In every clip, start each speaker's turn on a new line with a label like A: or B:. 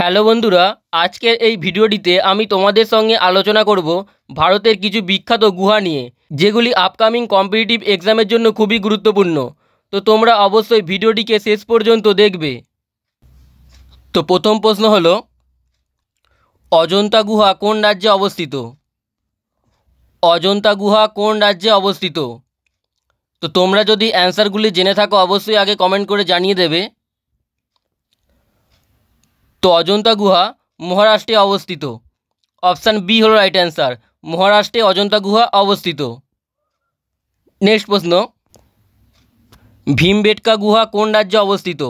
A: hello বন্ধুরা আজকের এই ভিডিওটিতে আমি তোমাদের সঙ্গে আলোচনা করব ভারতের কিছু বিখ্যাত গুহা নিয়ে যেগুলি আপকামিং কম্পিটিটিভ এক্সামের জন্য খুবই গুরুত্বপূর্ণ তো তোমরা অবশ্যই ভিডিওটিকে শেষ পর্যন্ত দেখবে তো প্রথম প্রশ্ন হল অজন্তা গুহা কোন রাজ্যে অবস্থিত অজন্তা গুহা কোন রাজ্যে অবস্থিত তো তোমরা যদি অ্যান্সারগুলি জেনে থাকো অবশ্যই আগে কমেন্ট করে জানিয়ে দেবে তো অজন্তা গুহা মহারাষ্ট্রে অবস্থিত অপশান বি হলো রাইট অ্যান্সার মহারাষ্ট্রে অজন্তা গুহা অবস্থিত নেক্সট প্রশ্ন ভীমবেটকা গুহা কোন রাজ্যে অবস্থিত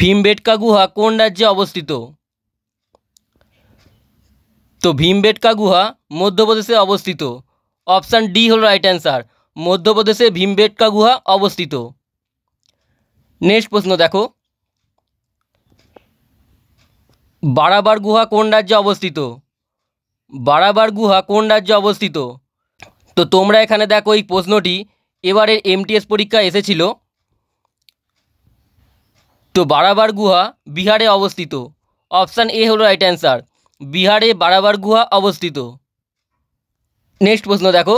A: ভীমবেটকা গুহা কোন রাজ্যে অবস্থিত তো ভীমবেটকা গুহা মধ্যপ্রদেশে অবস্থিত অপশান ডি হল রাইট অ্যান্সার মধ্যপ্রদেশে ভীমবেটকা গুহা অবস্থিত নেক্সট প্রশ্ন দেখো বারাবার গুহা কোন রাজ্যে অবস্থিত বারাবার গুহা কোন রাজ্যে অবস্থিত তো তোমরা এখানে দেখো এই প্রশ্নটি এবারের এমটিএস পরীক্ষা এসেছিল তো বারাবার গুহা বিহারে অবস্থিত অপশান এ হলো রাইট অ্যান্সার বিহারে বারাবার গুহা অবস্থিত নেক্সট প্রশ্ন দেখো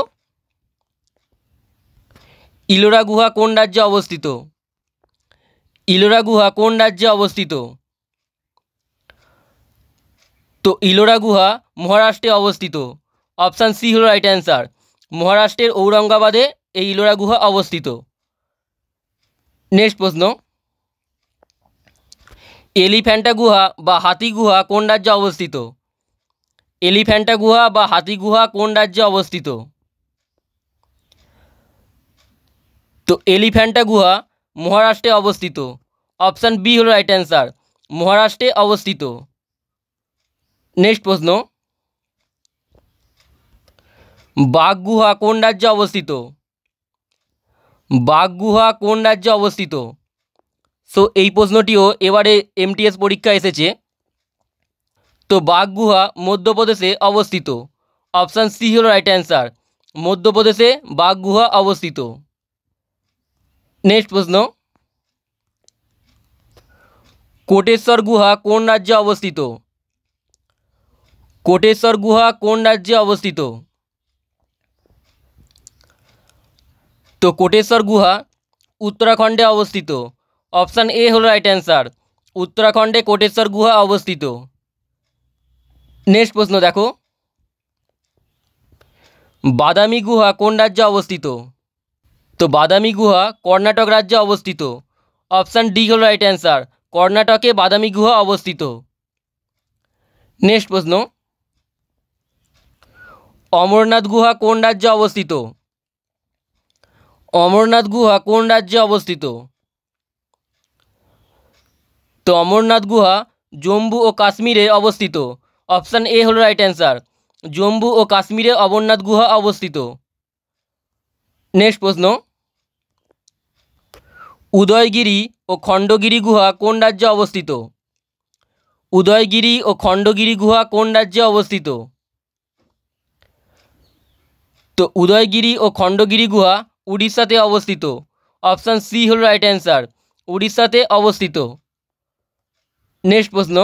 A: ইলোরা গুহা কোন রাজ্যে অবস্থিত ইলোরা গুহা কোন রাজ্যে অবস্থিত তো ইলোরা গুহা মহারাষ্ট্রে অবস্থিত অপশান সি হল রাইট অ্যান্সার মহারাষ্ট্রের ঔরঙ্গাবাদে এই ইলোরা গুহা অবস্থিত নেক্সট প্রশ্ন এলিফ্যান্টা গুহা বা হাতি গুহা কোন রাজ্যে অবস্থিত এলিফ্যান্টা গুহা বা হাতি গুহা কোন রাজ্যে অবস্থিত তো এলিফ্যান্টা গুহা মহারাষ্ট্রে অবস্থিত অপশান বি হলো রাইট অ্যান্সার মহারাষ্ট্রে অবস্থিত নেক্সট প্রশ্ন বাঘগুহা কোন রাজ্যে অবস্থিত বাঘগুহা কোন রাজ্যে অবস্থিত সো এই প্রশ্নটিও এবারে এমটিএস পরীক্ষা এসেছে তো বাঘগুহা মধ্যপ্রদেশে অবস্থিত অপশান সি হল রাইট অ্যান্সার মধ্যপ্রদেশে বাঘগুহা অবস্থিত নেক্সট প্রশ্ন কোটেশ্বর গুহা কোন রাজ্যে অবস্থিত কোটেশ্বর গুহা কোন রাজ্যে অবস্থিত তো কোটেশ্বর গুহা উত্তরাখণ্ডে অবস্থিত অপশান এ হল রাইট অ্যান্সার উত্তরাখণ্ডে কোটেশ্বর গুহা অবস্থিত নেক্সট প্রশ্ন দেখো বাদামি গুহা কোন রাজ্যে অবস্থিত তো বাদামি গুহা কর্ণাটক রাজ্যে অবস্থিত অপশান ডি হল রাইট অ্যান্সার কর্ণাটকে বাদামি গুহা অবস্থিত নেক্সট প্রশ্ন অমরনাথ গুহা কোন রাজ্যে অবস্থিত অমরনাথ গুহা কোন রাজ্যে অবস্থিত তো অমরনাথ গুহা জম্মু ও কাশ্মীরে অবস্থিত অপশান এ হলো রাইট অ্যান্সার জম্মু ও কাশ্মীরে অমরনাথ গুহা অবস্থিত নেক্সট প্রশ্ন উদয়গিরি ও খণ্ডগিরি গুহা কোন রাজ্যে অবস্থিত উদয়গিরি ও খণ্ডগিরি গুহা কোন রাজ্যে অবস্থিত তো উদয়গিরি ও খণ্ডগিরি গুহা উড়িষ্যাতে অবস্থিত অপশান সি হল রাইট অ্যান্সার উড়িষ্যাতে অবস্থিত নেক্সট প্রশ্ন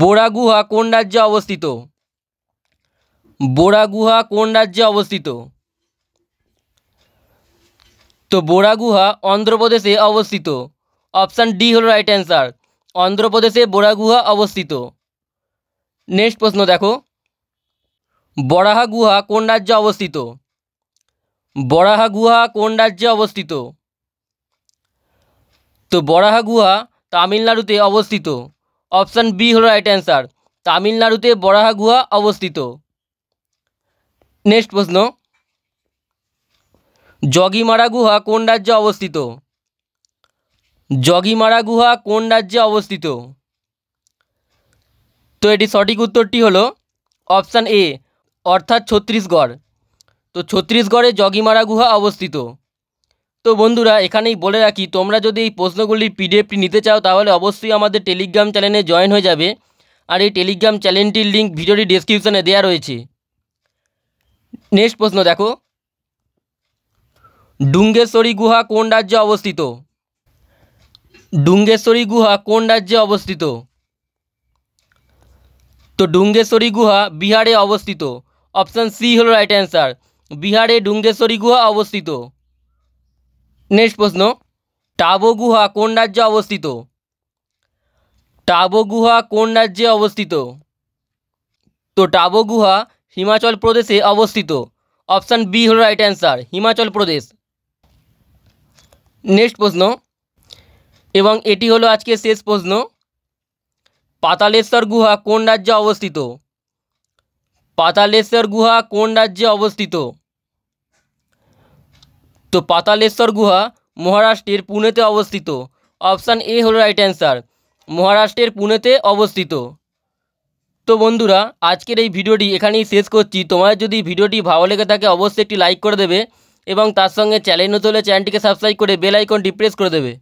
A: বোরা গুহা কোন রাজ্যে অবস্থিত বোরা গুহা কোন রাজ্যে অবস্থিত তো বোড়া গুহা অন্ধ্রপ্রদেশে অবস্থিত অপশান ডি হল রাইট অ্যান্সার অন্ধ্রপ্রদেশে বোড়া গুহা অবস্থিত নেক্সট প্রশ্ন দেখো বরাহা গুহা কোন রাজ্যে অবস্থিত বরাহা গুহা কোন রাজ্যে অবস্থিত তো বরাহা গুহা তামিলনাড়ুতে অবস্থিত অপশান বি হলো রাইট অ্যান্সার তামিলনাড়ুতে বরাহা গুহা অবস্থিত নেক্সট প্রশ্ন জগিমারা গুহা কোন রাজ্যে অবস্থিত জগিমারা গুহা কোন রাজ্যে অবস্থিত তো এটি সঠিক উত্তরটি হলো অপশান এ অর্থাৎ ছত্তিশগড় তো ছত্তিশগড়ে জগিমারা গুহা অবস্থিত তো বন্ধুরা এখানেই বলে রাখি তোমরা যদি এই প্রশ্নগুলির পিডিএফটি নিতে চাও তাহলে অবশ্যই আমাদের টেলিগ্রাম চ্যানেলে জয়েন হয়ে যাবে আর এই টেলিগ্রাম চ্যানেলটির লিঙ্ক ভিডিওটি ডিসক্রিপশানে দেওয়া রয়েছে নেক্সট প্রশ্ন দেখো ডুঙ্গেশ্বরী গুহা কোন রাজ্যে অবস্থিত ডুঙ্গেশ্বরী গুহা কোন রাজ্যে অবস্থিত তো ডুঙ্গেশ্বরী গুহা বিহারে অবস্থিত অপশান সি হলো রাইট অ্যান্সার বিহারে ডুঙ্গেশ্বরী গুহা অবস্থিত নেক্সট প্রশ্ন টাবো গুহা কোন রাজ্যে অবস্থিত টাবো গুহা কোন রাজ্যে অবস্থিত তো টাবো গুহা হিমাচল প্রদেশে অবস্থিত অপশান বি হলো right answer Himachal Pradesh next প্রশ্ন এবং এটি হলো আজকে শেষ প্রশ্ন পাতালেশ্বর গুহা কোন রাজ্যে অবস্থিত পাতালেশ্বর গুহা কোন রাজ্যে অবস্থিত তো পাতালেশ্বর গুহা মহারাষ্ট্রের পুনেতে অবস্থিত অপশান এ হলো রাইট অ্যান্সার মহারাষ্ট্রের পুনেতে অবস্থিত তো বন্ধুরা আজকের এই ভিডিওটি এখানেই শেষ করছি তোমার যদি ভিডিওটি ভালো লেগে থাকে অবশ্যই একটি লাইক করে দেবে এবং তার সঙ্গে চ্যানেল নতুন হলে চ্যানেলটিকে সাবস্ক্রাইব করে বেল আইকনটি প্রেস করে দেবে